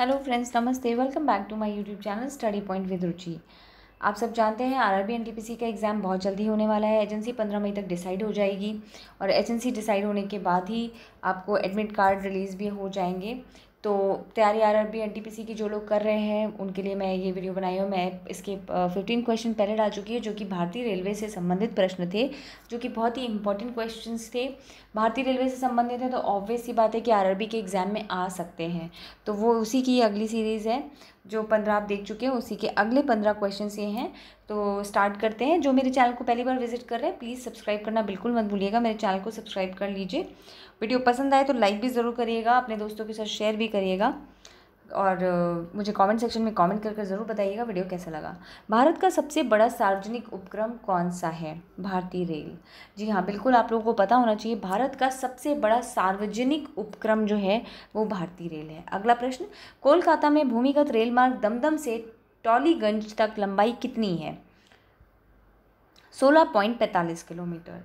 hello friends नमस्ते welcome back to my YouTube channel study point with Ruchi आप सब जानते हैं आरआरबी एनटीपीसी का एग्ज़ाम बहुत जल्दी होने वाला है एजेंसी पंद्रह मई तक डिसाइड हो जाएगी और एजेंसी डिसाइड होने के बाद ही आपको एडमिट कार्ड रिलीज़ भी हो जाएंगे तो तैयारी R R B N T P C की जो लोग कर रहे हैं उनके लिए मैं ये वीडियो बनाई हूँ मैं इसके फिफ्टीन क्वेश्चन पहले डाल चुकी है जो कि भारतीय रेलवे से संबंधित प्रश्न थे जो कि बहुत ही इंपॉर्टेंट क्वेश्चन थे भारतीय रेलवे से संबंधित हैं तो ऑब्वियस ही बात है कि आर के एग्ज़ाम में आ सकते हैं तो वो उसी की अगली सीरीज़ है जो पंद्रह आप देख चुके हैं उसी के अगले पंद्रह क्वेश्चन ये हैं तो स्टार्ट करते हैं जो मेरे चैनल को पहली बार विजिट कर रहे हैं प्लीज़ सब्सक्राइब करना बिल्कुल मत भूलिएगा मेरे चैनल को सब्सक्राइब कर लीजिए वीडियो पसंद आए तो लाइक भी ज़रूर करिएगा अपने दोस्तों के साथ शेयर भी करिएगा और मुझे कमेंट सेक्शन में कमेंट करके ज़रूर बताइएगा वीडियो कैसा लगा भारत का सबसे बड़ा सार्वजनिक उपक्रम कौन सा है भारतीय रेल जी हाँ बिल्कुल आप लोगों को पता होना चाहिए भारत का सबसे बड़ा सार्वजनिक उपक्रम जो है वो भारतीय रेल है अगला प्रश्न कोलकाता में भूमिगत रेल मार्ग दमदम से टॉलीगंज तक लंबाई कितनी है सोलह पॉइंट पैंतालीस किलोमीटर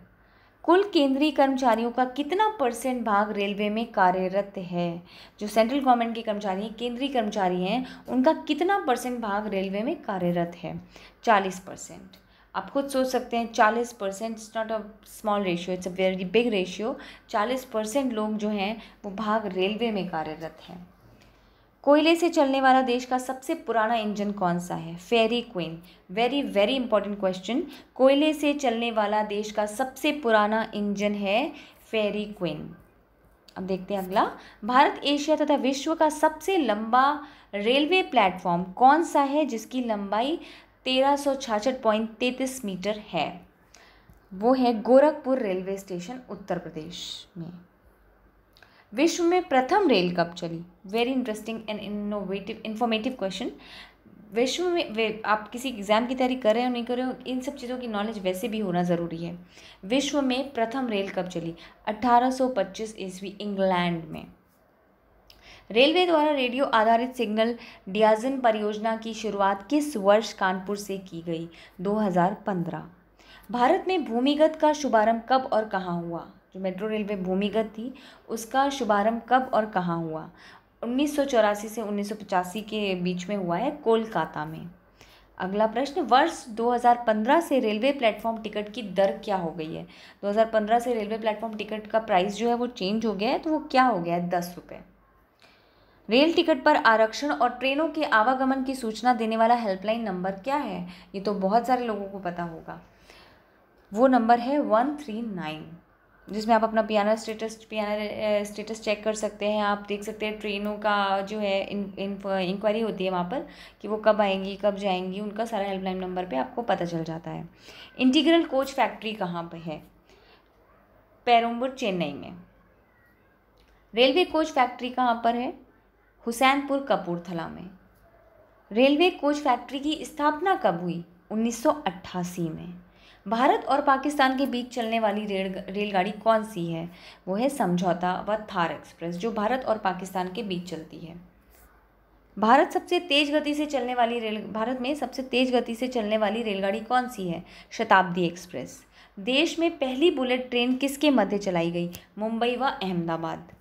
कुल केंद्रीय कर्मचारियों का कितना परसेंट भाग रेलवे में कार्यरत है जो सेंट्रल गवर्नमेंट के कर्मचारी हैं केंद्रीय कर्मचारी हैं उनका कितना परसेंट भाग रेलवे में कार्यरत है चालीस परसेंट आप खुद सोच सकते हैं चालीस percent it's not a small ratio it's a very big ratio चालीस परसेंट लोग जो हैं वो भाग रेलवे में कार्यरत हैं कोयले से चलने वाला देश का सबसे पुराना इंजन कौन सा है Fairy Queen very very important question कोयले से चलने वाला देश का सबसे पुराना इंजन है फेरी क्वीन अब देखते हैं अगला भारत एशिया तथा विश्व का सबसे लंबा रेलवे प्लेटफॉर्म कौन सा है जिसकी लंबाई तेरह सौ छाछठ पॉइंट मीटर है वो है गोरखपुर रेलवे स्टेशन उत्तर प्रदेश में विश्व में प्रथम रेल कब चली very interesting and innovative informative question विश्व में वे आप किसी एग्ज़ाम की तैयारी कर रहे हो नहीं कर रहे हो इन सब चीज़ों की नॉलेज वैसे भी होना ज़रूरी है विश्व में प्रथम रेल कब चली 1825 ईस्वी इंग्लैंड में रेलवे द्वारा रेडियो आधारित सिग्नल डियाजन परियोजना की शुरुआत किस वर्ष कानपुर से की गई 2015 भारत में भूमिगत का शुभारंभ कब और कहाँ हुआ जो मेट्रो रेलवे भूमिगत थी उसका शुभारंभ कब और कहाँ हुआ उन्नीस से उन्नीस के बीच में हुआ है कोलकाता में अगला प्रश्न वर्ष 2015 से रेलवे प्लेटफॉर्म टिकट की दर क्या हो गई है 2015 से रेलवे प्लेटफॉर्म टिकट का प्राइस जो है वो चेंज हो गया है तो वो क्या हो गया है दस रुपये रेल टिकट पर आरक्षण और ट्रेनों के आवागमन की सूचना देने वाला हेल्पलाइन नंबर क्या है ये तो बहुत सारे लोगों को पता होगा वो नंबर है वन थ्री नाइन जिसमें आप अपना पियाना स्टेटस पियाना स्टेटस चेक कर सकते हैं आप देख सकते हैं ट्रेनों का जो है इंक्वायरी eh, होती है वहाँ पर कि वो कब आएंगी कब जाएंगी उनका सारा हेल्पलाइन नंबर पे आपको पता चल जाता है इंटीग्रल कोच फैक्ट्री कहाँ पे है पैरोंबर चेन्नई में रेलवे कोच फैक्ट्री कहाँ पर है हुसैनपुर कपूरथला में रेलवे कोच फैक्ट्री की स्थापना कब हुई उन्नीस में भारत और पाकिस्तान के बीच चलने वाली रेल रेलगाड़ी कौन सी है वो है समझौता व थार एक्सप्रेस जो भारत और पाकिस्तान के बीच चलती है भारत सबसे तेज गति से चलने वाली रेल भारत में सबसे तेज गति से चलने वाली रेलगाड़ी कौन सी है शताब्दी एक्सप्रेस देश में पहली बुलेट ट्रेन किसके मध्य चलाई गई मुंबई व अहमदाबाद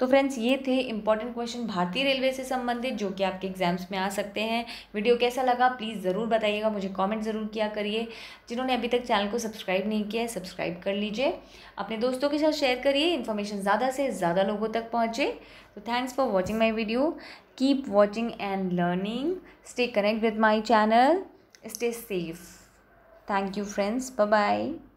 तो फ्रेंड्स ये थे इंपॉर्टेंट क्वेश्चन भारतीय रेलवे से संबंधित जो कि आपके एग्जाम्स में आ सकते हैं वीडियो कैसा लगा प्लीज़ ज़रूर बताइएगा मुझे कमेंट ज़रूर किया करिए जिन्होंने अभी तक चैनल को सब्सक्राइब नहीं किया है सब्सक्राइब कर लीजिए अपने दोस्तों के साथ शेयर करिए इन्फॉर्मेशन ज़्यादा से ज़्यादा लोगों तक पहुँचे तो thanks for watching my video keep watching and learning stay connect with my channel stay safe thank you friends bye bye